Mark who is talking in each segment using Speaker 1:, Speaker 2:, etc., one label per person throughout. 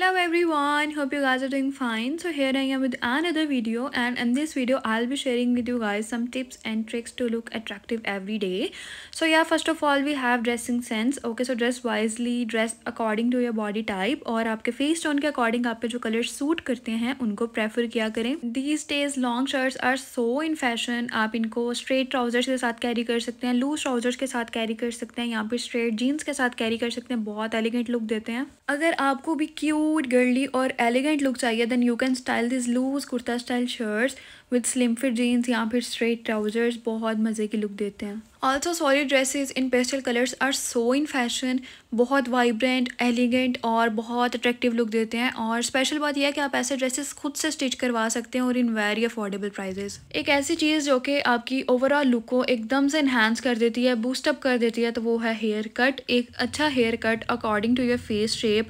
Speaker 1: hello everyone hope you guys are doing fine so here i am with another video and in this video i'll be sharing with you guys some tips and tricks to look attractive every day so yeah first of all we have dressing sense okay so dress wisely dress according to your body type or आपके face tone के according आप पे जो colour suit करते हैं उनको prefer किया करें these days long shirts are so in fashion आप इनको स्ट्रेट ट्राउजर्स के साथ कैरी कर सकते हैं लूज ट्राउजर्स के साथ कैरी कर सकते हैं यहाँ पे स्ट्रेट जीन्स के साथ कैरी कर सकते हैं बहुत एलिगेंट लुक देते हैं अगर आपको भी क्यू क्यूट गर्ली और एलिगेंट लुक चाहिए then you can style this loose kurta style shirts with slim fit jeans या फिर स्ट्रेट ट्राउजर्स बहुत मज़े की लुक देते हैं also solid dresses in pastel colours are so in fashion बहुत वाइब्रेंट एलिगेंट और बहुत अट्रैक्टिव लुक देते हैं और स्पेशल बात यह है कि आप ऐसे ड्रेसेस खुद से स्टिच करवा सकते हैं और इन वेरी अफोर्डेबल प्राइजेस एक ऐसी चीज़ जो कि आपकी ओवरऑल लुक को एकदम से इन्हेंस कर देती है बूस्टअप कर देती है तो वो है हेयर कट एक अच्छा hair cut according to your face shape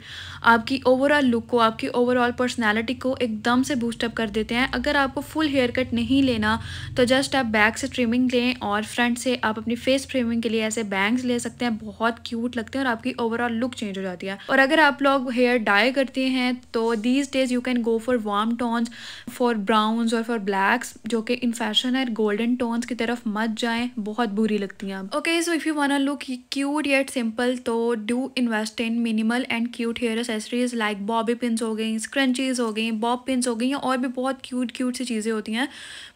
Speaker 1: आपकी ओवरऑल लुक को आपकी ओवरऑल पर्सनैलिटी को एकदम से बूस्टअप कर देते हैं अगर आपको फुल हेयर हेयर कट नहीं लेना तो जस्ट आप बैक से ट्रिमिंग लें और फ्रंट से आप अपनी फेस ट्रिमिंग के लिए ऐसे बैंग्स ले सकते हैं बहुत क्यूट लगते हैं और आपकी ओवरऑल लुक चेंज हो जाती है और अगर आप लोग हेयर डाई करते हैं तो these days you can go for warm tones for browns और फॉर ब्लैक्स जो कि इन फैशन है गोल्डन टोन्स की तरफ मत जाए बहुत बुरी लगती हैं okay so if you are look cute yet simple तो do invest in minimal and cute hair accessories like bobby pin हो गई स्क्रंचीज हो गई बॉब पिन हो गई और भी बहुत क्यूट क्यूट सी चीज़ें होती हैं हैं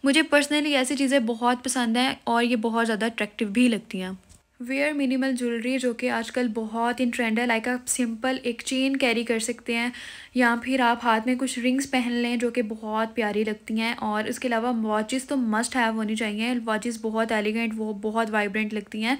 Speaker 1: मुझे पर्सनली ऐसी चीज़ें बहुत पसंद हैं और ये बहुत ज़्यादा अट्रैक्टिव भी लगती हैं वेयर मिनिमल ज्वेलरी जो कि आजकल बहुत इन ट्रेंड है लाइक आप सिंपल एक चेन कैरी कर सकते हैं या फिर आप हाथ में कुछ रिंग्स पहन लें जो कि बहुत प्यारी लगती हैं और इसके अलावा वॉचेस तो मस्ट हैव होनी चाहिए वॉचेस बहुत एलिगेंट वो बहुत वाइब्रेंट लगती हैं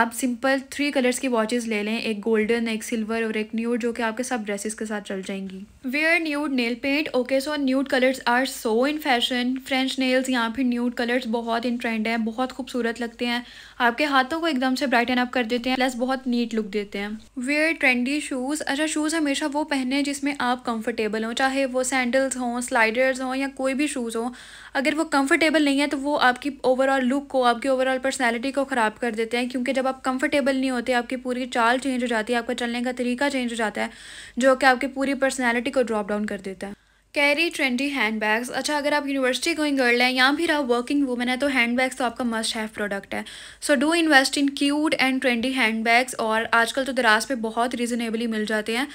Speaker 1: आप सिंपल थ्री कलर्स की वॉचेस ले लें एक गोल्डन एक सिल्वर और एक न्यूड जो कि आपके सब ड्रेसेस के साथ चल जाएंगी wear nude nail paint okay so nude colours are so in fashion French nails यहाँ फिर न्यूड कलर्स बहुत इन ट्रेंड हैं बहुत खूबसूरत लगते हैं आपके हाथों को एकदम से ब्राइटन अप कर देते हैं प्लस बहुत नीट लुक देते हैं वेयर ट्रेंडी शूज़ अच्छा शूज़ हमेशा वो पहने जिसमें आप कंफर्टेबल हों चाहे वो सैंडल्स हों स्लाइडर्स हों या कोई भी शूज़ हो अगर वो कंफर्टेबल नहीं है तो वो आपकी ओवरऑल लुक को आपकी ओवरऑल पर्सनैलिटी को ख़राब कर देते हैं क्योंकि जब आप कंफर्टेबल नहीं होते आपकी पूरी चाल चेंज हो जाती है आपका चलने का तरीका चेंज हो जाता है जो कि आपकी पूरी पर्सनैलिटी को ड्रॉप डाउन कर देता है कैरी ट्रेंडी हैंड बैग्स अच्छा अगर आप यूनिवर्सिटी गोइंग गर्ल हैं या फिर आप वर्किंग वूमेन है तो हैंड बैग्स तो आपका मस्ट हैव प्रोडक्ट है so do invest in cute and trendy hand bags और आजकल तो दराज पे बहुत रीजनेबली मिल जाते हैं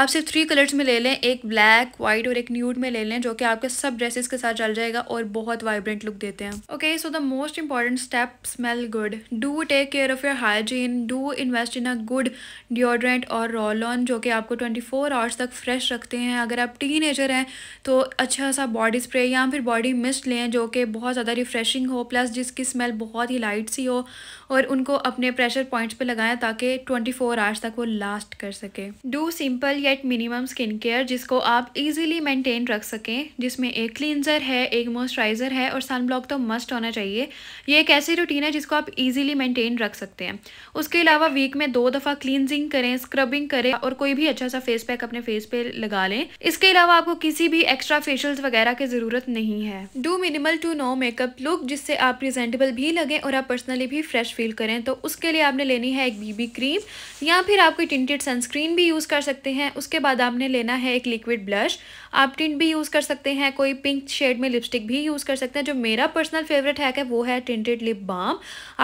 Speaker 1: आप सिर्फ थ्री कलर्स में ले लें एक ब्लैक वाइट और एक न्यूड में ले लें जो कि आपके सब ड्रेसेस के साथ चल जाएगा और बहुत वाइब्रेंट लुक देते हैं okay so the most important step smell good do take care of your hygiene do invest in a good deodorant और रोल ऑन जो कि आपको ट्वेंटी फोर आवर्स तक फ्रेश रखते हैं अगर आप टीन हैं तो अच्छा सा बॉडी स्प्रे या फिर बॉडी मिस्ट लें जो कि बहुत ज़्यादा रिफ़्रेशिंग हो प्लस जिसकी स्मेल बहुत ही लाइट सी हो और उनको अपने प्रेशर पॉइंट्स पे लगाएं ताकि 24 फोर आवर्स तक वो लास्ट कर सके do simple yet minimum skin care जिसको आप इजीली मेंटेन रख सकें जिसमें एक क्लींजर है एक मॉइस्चराइज़र है और सनब्लॉक तो मस्ट होना चाहिए ये एक ऐसी रूटीन है जिसको आप ईजिली मेंटेन रख सकते हैं उसके अलावा वीक में दो दफ़ा क्लींजिंग करें स्क्रबिंग करें और कोई भी अच्छा सा फेस पैक अपने फेस पे लगा लें इसके अलावा आपको किसी भी भी एक्स्ट्रा फेशियल वगैरह की ज़रूरत नहीं है do minimal to no makeup look जिससे आप प्रेजेंटेबल भी लगें और आप पर्सनली भी फ्रेश फील करें तो उसके लिए आपने लेनी है एक बीबी क्रीम या फिर आप कोई टिंटेड सनस्क्रीन भी यूज़ कर सकते हैं उसके बाद आपने लेना है एक लिक्विड ब्लश आप टिंट भी यूज़ कर सकते हैं कोई पिंक शेड में लिपस्टिक भी यूज़ कर सकते हैं जो मेरा पर्सनल फेवरेट हैक है वो है टिंटेड लिप बाम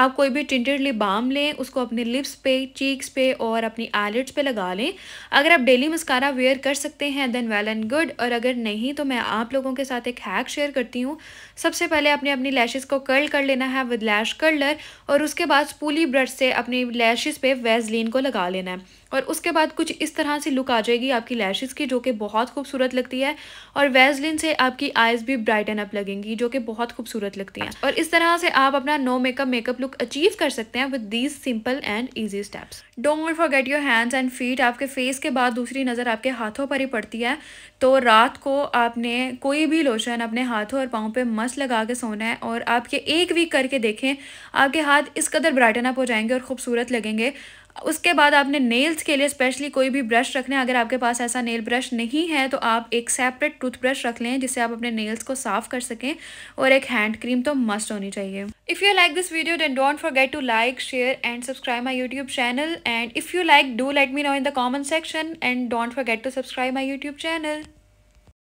Speaker 1: आप कोई भी टिंटेड लिप बाम लें उसको अपने लिप्स पे चीक्स पे और अपनी आईलेट्स पे लगा लें अगर आप डेली मस्कारा वेयर कर सकते हैं देन वेल एंड गुड और अगर नहीं तो मैं आप लोगों के साथ एक हैक शेयर करती हूँ सबसे पहले आपने अपनी लैशेस को कर्ल कर लेना है विद लैश कर्लर और उसके बाद स्पूली ब्रश से अपनी लैशेस पे वेजलिन को लगा लेना है और उसके बाद कुछ इस तरह से लुक आ जाएगी आपकी लैशेस की जो कि बहुत खूबसूरत लगती है और वेजलिन से आपकी आइज़ भी ब्राइटन अप लगेंगी जो कि बहुत खूबसूरत लगती हैं और इस तरह से आप अपना no makeup makeup look achieve कर सकते हैं with these simple and easy steps don't get your hands and feet आपके फेस के बाद दूसरी नज़र आपके हाथों पर ही पड़ती है तो रात को आपने कोई भी लोशन अपने हाथों और पाँव पर मस्त लगा के सोना है और आप ये एक वीक करके देखें आपके हाथ इस कदर ब्राइटन अप हो जाएंगे और खूबसूरत लगेंगे उसके बाद आपने नेल्स के लिए स्पेशली कोई भी ब्रश रखना है अगर आपके पास ऐसा नेल ब्रश नहीं है तो आप एक सेपरेट टूथब्रश रख लें जिससे आप अपने नेल्स को साफ कर सकें और एक हैंड क्रीम तो मस्ट होनी चाहिए if you like this video then don't forget to like share and subscribe my YouTube channel and if you like do let me know in the comment section and don't forget to subscribe my YouTube channel